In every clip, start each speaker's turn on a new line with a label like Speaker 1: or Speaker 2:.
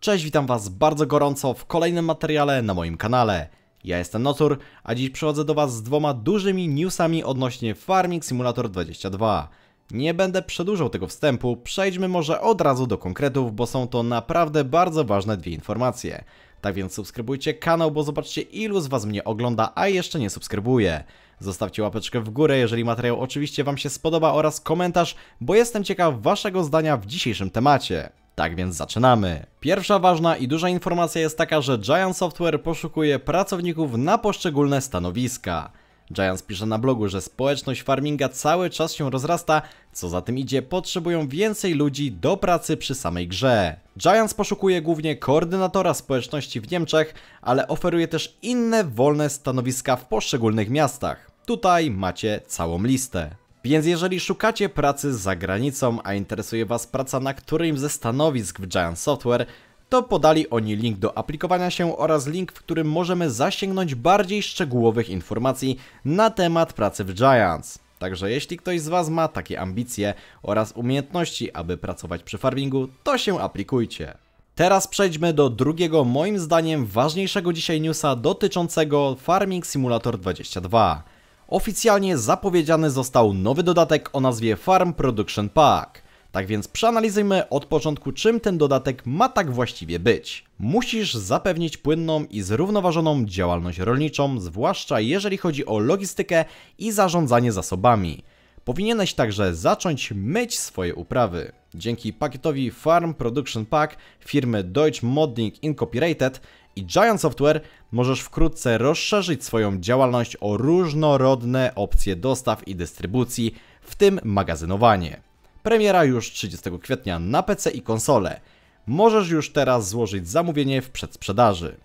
Speaker 1: Cześć, witam Was bardzo gorąco w kolejnym materiale na moim kanale. Ja jestem Notur, a dziś przychodzę do Was z dwoma dużymi newsami odnośnie Farming Simulator 22. Nie będę przedłużał tego wstępu, przejdźmy może od razu do konkretów, bo są to naprawdę bardzo ważne dwie informacje. Tak więc subskrybujcie kanał, bo zobaczcie ilu z Was mnie ogląda, a jeszcze nie subskrybuje. Zostawcie łapeczkę w górę, jeżeli materiał oczywiście Wam się spodoba oraz komentarz, bo jestem ciekaw Waszego zdania w dzisiejszym temacie. Tak więc zaczynamy. Pierwsza ważna i duża informacja jest taka, że Giant Software poszukuje pracowników na poszczególne stanowiska. Giants pisze na blogu, że społeczność farminga cały czas się rozrasta, co za tym idzie potrzebują więcej ludzi do pracy przy samej grze. Giants poszukuje głównie koordynatora społeczności w Niemczech, ale oferuje też inne wolne stanowiska w poszczególnych miastach. Tutaj macie całą listę. Więc jeżeli szukacie pracy za granicą, a interesuje Was praca na którymś ze stanowisk w Giant Software, to podali oni link do aplikowania się oraz link, w którym możemy zasięgnąć bardziej szczegółowych informacji na temat pracy w Giants. Także jeśli ktoś z Was ma takie ambicje oraz umiejętności, aby pracować przy farmingu, to się aplikujcie. Teraz przejdźmy do drugiego, moim zdaniem ważniejszego dzisiaj newsa dotyczącego Farming Simulator 22 oficjalnie zapowiedziany został nowy dodatek o nazwie Farm Production Pack. Tak więc przeanalizujmy od początku, czym ten dodatek ma tak właściwie być. Musisz zapewnić płynną i zrównoważoną działalność rolniczą, zwłaszcza jeżeli chodzi o logistykę i zarządzanie zasobami. Powinieneś także zacząć myć swoje uprawy. Dzięki pakietowi Farm Production Pack firmy Deutsche Modding Incorporated i Giant Software możesz wkrótce rozszerzyć swoją działalność o różnorodne opcje dostaw i dystrybucji, w tym magazynowanie. Premiera już 30 kwietnia na PC i konsole. Możesz już teraz złożyć zamówienie w przedsprzedaży.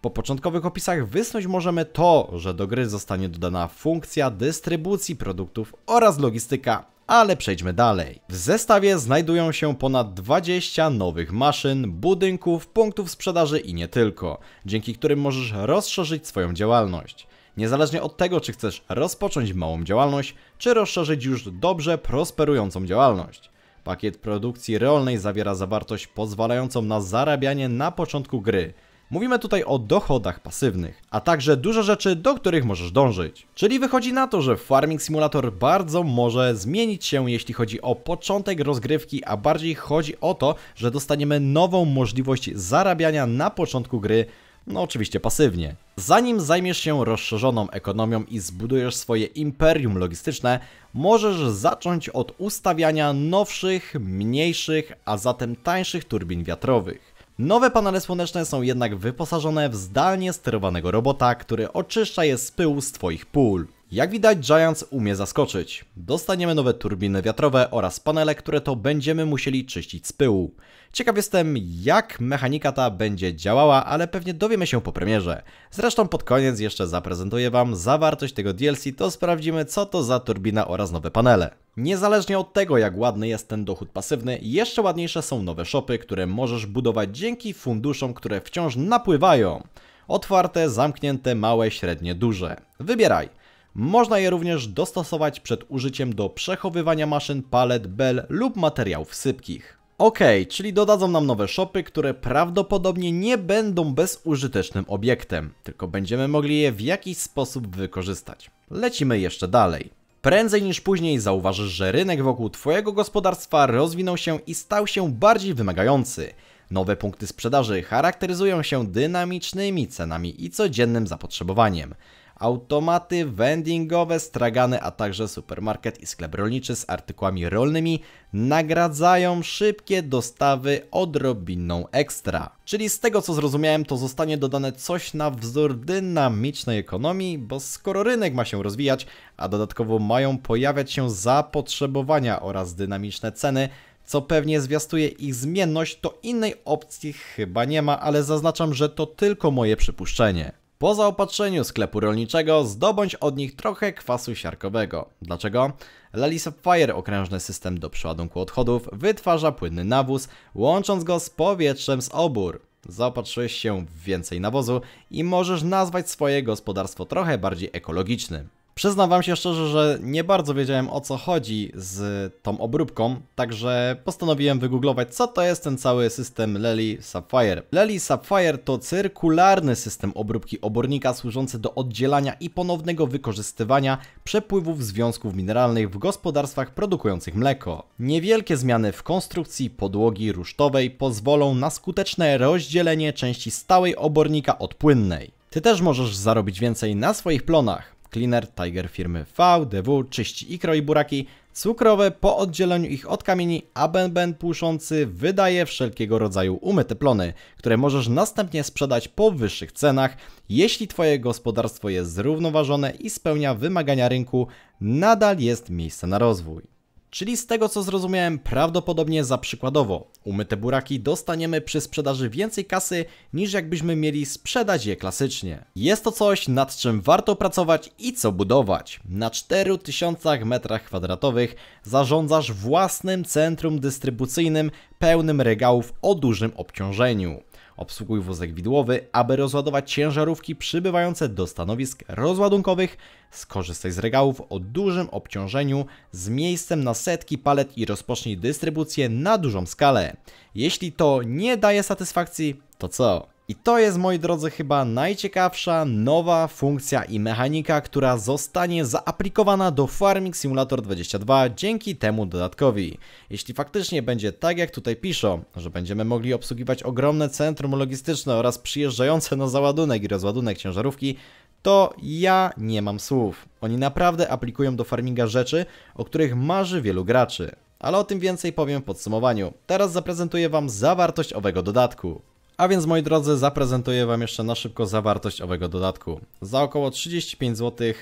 Speaker 1: Po początkowych opisach wysnuć możemy to, że do gry zostanie dodana funkcja dystrybucji produktów oraz logistyka, ale przejdźmy dalej. W zestawie znajdują się ponad 20 nowych maszyn, budynków, punktów sprzedaży i nie tylko, dzięki którym możesz rozszerzyć swoją działalność. Niezależnie od tego, czy chcesz rozpocząć małą działalność, czy rozszerzyć już dobrze prosperującą działalność. Pakiet produkcji rolnej zawiera zawartość pozwalającą na zarabianie na początku gry – Mówimy tutaj o dochodach pasywnych, a także dużo rzeczy, do których możesz dążyć. Czyli wychodzi na to, że Farming Simulator bardzo może zmienić się, jeśli chodzi o początek rozgrywki, a bardziej chodzi o to, że dostaniemy nową możliwość zarabiania na początku gry, no oczywiście pasywnie. Zanim zajmiesz się rozszerzoną ekonomią i zbudujesz swoje imperium logistyczne, możesz zacząć od ustawiania nowszych, mniejszych, a zatem tańszych turbin wiatrowych. Nowe panele słoneczne są jednak wyposażone w zdalnie sterowanego robota, który oczyszcza je z pyłu z Twoich pól. Jak widać Giants umie zaskoczyć. Dostaniemy nowe turbiny wiatrowe oraz panele, które to będziemy musieli czyścić z pyłu. Ciekaw jestem jak mechanika ta będzie działała, ale pewnie dowiemy się po premierze. Zresztą pod koniec jeszcze zaprezentuję Wam zawartość tego DLC, to sprawdzimy co to za turbina oraz nowe panele. Niezależnie od tego jak ładny jest ten dochód pasywny, jeszcze ładniejsze są nowe shopy, które możesz budować dzięki funduszom, które wciąż napływają. Otwarte, zamknięte, małe, średnie, duże. Wybieraj. Można je również dostosować przed użyciem do przechowywania maszyn, palet, bel lub materiałów sypkich. OK, czyli dodadzą nam nowe szopy, które prawdopodobnie nie będą bezużytecznym obiektem, tylko będziemy mogli je w jakiś sposób wykorzystać. Lecimy jeszcze dalej. Prędzej niż później zauważysz, że rynek wokół Twojego gospodarstwa rozwinął się i stał się bardziej wymagający. Nowe punkty sprzedaży charakteryzują się dynamicznymi cenami i codziennym zapotrzebowaniem automaty vendingowe, stragany, a także supermarket i sklep rolniczy z artykułami rolnymi nagradzają szybkie dostawy odrobiną ekstra. Czyli z tego co zrozumiałem to zostanie dodane coś na wzór dynamicznej ekonomii, bo skoro rynek ma się rozwijać, a dodatkowo mają pojawiać się zapotrzebowania oraz dynamiczne ceny, co pewnie zwiastuje ich zmienność, to innej opcji chyba nie ma, ale zaznaczam, że to tylko moje przypuszczenie. Po zaopatrzeniu sklepu rolniczego zdobądź od nich trochę kwasu siarkowego. Dlaczego? Lali Sapphire, okrężny system do przeładunku odchodów, wytwarza płynny nawóz, łącząc go z powietrzem z obór. Zaopatrzyłeś się w więcej nawozu i możesz nazwać swoje gospodarstwo trochę bardziej ekologicznym. Przyznam wam się szczerze, że nie bardzo wiedziałem o co chodzi z tą obróbką, także postanowiłem wygooglować co to jest ten cały system Lely Sapphire. Lely Sapphire to cyrkularny system obróbki obornika służący do oddzielania i ponownego wykorzystywania przepływów związków mineralnych w gospodarstwach produkujących mleko. Niewielkie zmiany w konstrukcji podłogi rusztowej pozwolą na skuteczne rozdzielenie części stałej obornika od płynnej. Ty też możesz zarobić więcej na swoich plonach. Cleaner Tiger firmy VDW czyści i kroi buraki cukrowe po oddzieleniu ich od kamieni, a bęben płuszący wydaje wszelkiego rodzaju umyte plony, które możesz następnie sprzedać po wyższych cenach, jeśli Twoje gospodarstwo jest zrównoważone i spełnia wymagania rynku, nadal jest miejsce na rozwój. Czyli z tego co zrozumiałem, prawdopodobnie za przykładowo, umyte buraki dostaniemy przy sprzedaży więcej kasy niż jakbyśmy mieli sprzedać je klasycznie. Jest to coś nad czym warto pracować i co budować. Na 4000 m2 zarządzasz własnym centrum dystrybucyjnym pełnym regałów o dużym obciążeniu. Obsługuj wózek widłowy, aby rozładować ciężarówki przybywające do stanowisk rozładunkowych. Skorzystaj z regałów o dużym obciążeniu z miejscem na setki palet i rozpocznij dystrybucję na dużą skalę. Jeśli to nie daje satysfakcji, to co? I to jest, moi drodzy, chyba najciekawsza nowa funkcja i mechanika, która zostanie zaaplikowana do Farming Simulator 22 dzięki temu dodatkowi. Jeśli faktycznie będzie tak, jak tutaj piszą, że będziemy mogli obsługiwać ogromne centrum logistyczne oraz przyjeżdżające na załadunek i rozładunek ciężarówki, to ja nie mam słów. Oni naprawdę aplikują do farminga rzeczy, o których marzy wielu graczy. Ale o tym więcej powiem w podsumowaniu. Teraz zaprezentuję Wam zawartość owego dodatku. A więc moi drodzy, zaprezentuję Wam jeszcze na szybko zawartość owego dodatku. Za około 35 zł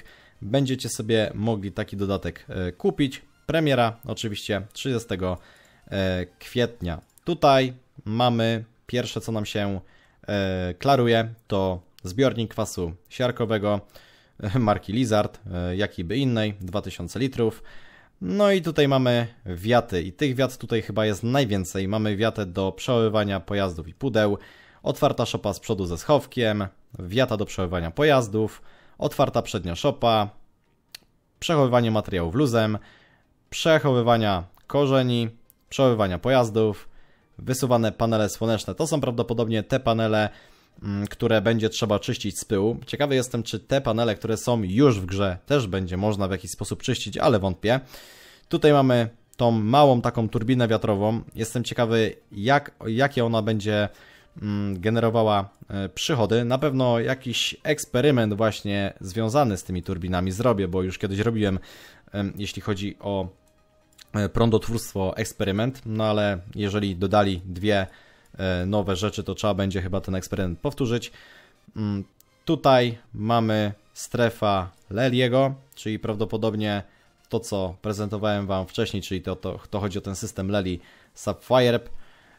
Speaker 1: będziecie sobie mogli taki dodatek e, kupić. Premiera oczywiście 30 e, kwietnia. Tutaj mamy pierwsze co nam się e, klaruje to zbiornik kwasu siarkowego marki Lizard, by innej, 2000 litrów. No i tutaj mamy wiaty i tych wiat tutaj chyba jest najwięcej. Mamy wiatę do przechowywania pojazdów i pudeł, otwarta szopa z przodu ze schowkiem, wiata do przechowywania pojazdów, otwarta przednia szopa, przechowywanie materiałów luzem, przechowywania korzeni, przechowywania pojazdów, wysuwane panele słoneczne. To są prawdopodobnie te panele, Mm, które będzie trzeba czyścić z pyłu. Ciekawy jestem, czy te panele, które są już w grze, też będzie można w jakiś sposób czyścić, ale wątpię. Tutaj mamy tą małą taką turbinę wiatrową. Jestem ciekawy, jak, jakie ona będzie mm, generowała e, przychody. Na pewno jakiś eksperyment właśnie związany z tymi turbinami zrobię, bo już kiedyś robiłem, jeśli chodzi o e, prądotwórstwo, eksperyment, no ale jeżeli dodali dwie E, nowe rzeczy, to trzeba będzie chyba ten eksperyment powtórzyć. Mm, tutaj mamy strefa Leliego, czyli prawdopodobnie to, co prezentowałem Wam wcześniej, czyli to, to, to chodzi o ten system Leli Sapphire.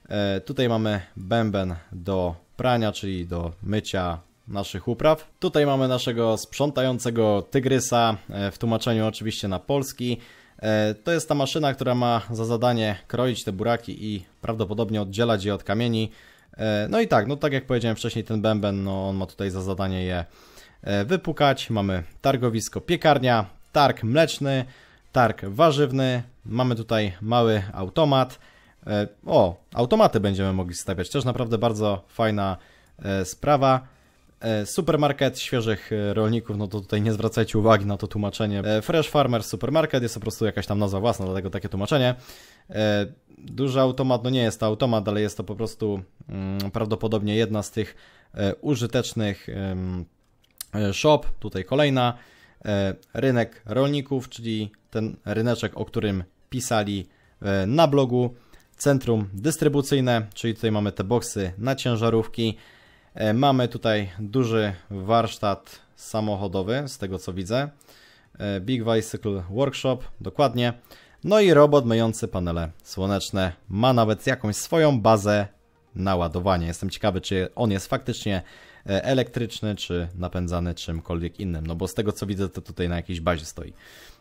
Speaker 1: E, tutaj mamy bęben do prania, czyli do mycia naszych upraw. Tutaj mamy naszego sprzątającego tygrysa e, w tłumaczeniu oczywiście na polski. E, to jest ta maszyna, która ma za zadanie kroić te buraki i prawdopodobnie oddzielać je od kamieni. E, no i tak, no tak jak powiedziałem wcześniej, ten bęben, no on ma tutaj za zadanie je e, wypukać. Mamy targowisko piekarnia, targ mleczny, targ warzywny. Mamy tutaj mały automat. O, automaty będziemy mogli stawiać. Też naprawdę bardzo fajna sprawa. E, supermarket świeżych e, rolników, no to tutaj nie zwracajcie uwagi na to tłumaczenie. E, Fresh farmer Supermarket jest po prostu jakaś tam nazwa własna, dlatego takie tłumaczenie. Duży automat, no nie jest to automat, ale jest to po prostu mm, prawdopodobnie jedna z tych użytecznych shop, tutaj kolejna. Rynek rolników, czyli ten ryneczek, o którym pisali na blogu. Centrum dystrybucyjne, czyli tutaj mamy te boksy na ciężarówki. E, mamy tutaj duży warsztat samochodowy, z tego co widzę. E, Big Bicycle Workshop, dokładnie. No i robot myjący panele słoneczne ma nawet jakąś swoją bazę naładowania. Jestem ciekawy, czy on jest faktycznie e, elektryczny, czy napędzany czymkolwiek innym. No bo z tego co widzę, to tutaj na jakiejś bazie stoi.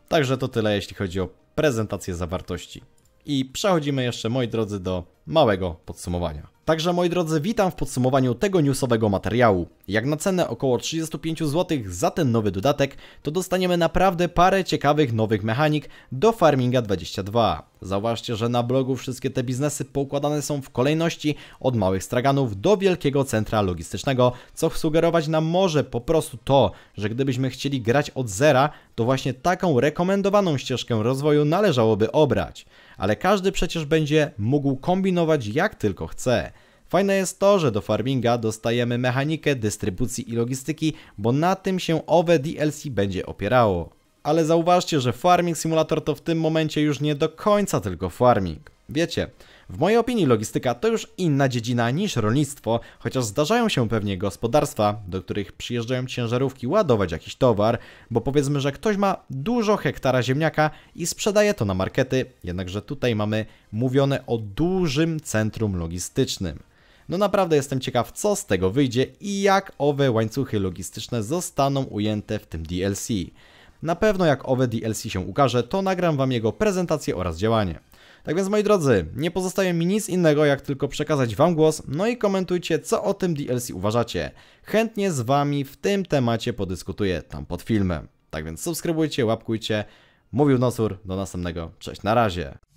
Speaker 1: Także to tyle, jeśli chodzi o prezentację zawartości. I przechodzimy jeszcze, moi drodzy, do małego podsumowania. Także moi drodzy, witam w podsumowaniu tego newsowego materiału. Jak na cenę około 35 zł za ten nowy dodatek, to dostaniemy naprawdę parę ciekawych nowych mechanik do Farminga 22. Zauważcie, że na blogu wszystkie te biznesy poukładane są w kolejności od małych straganów do wielkiego centra logistycznego, co sugerować nam może po prostu to, że gdybyśmy chcieli grać od zera, to właśnie taką rekomendowaną ścieżkę rozwoju należałoby obrać ale każdy przecież będzie mógł kombinować jak tylko chce. Fajne jest to, że do farminga dostajemy mechanikę dystrybucji i logistyki, bo na tym się owe DLC będzie opierało. Ale zauważcie, że Farming Simulator to w tym momencie już nie do końca tylko farming. Wiecie, w mojej opinii logistyka to już inna dziedzina niż rolnictwo, chociaż zdarzają się pewnie gospodarstwa, do których przyjeżdżają ciężarówki ładować jakiś towar, bo powiedzmy, że ktoś ma dużo hektara ziemniaka i sprzedaje to na markety, jednakże tutaj mamy mówione o dużym centrum logistycznym. No naprawdę jestem ciekaw, co z tego wyjdzie i jak owe łańcuchy logistyczne zostaną ujęte w tym DLC. Na pewno jak owe DLC się ukaże, to nagram Wam jego prezentację oraz działanie. Tak więc moi drodzy, nie pozostaje mi nic innego jak tylko przekazać Wam głos, no i komentujcie co o tym DLC uważacie. Chętnie z Wami w tym temacie podyskutuję tam pod filmem. Tak więc subskrybujcie, łapkujcie. Mówił Nosur, do następnego, cześć, na razie.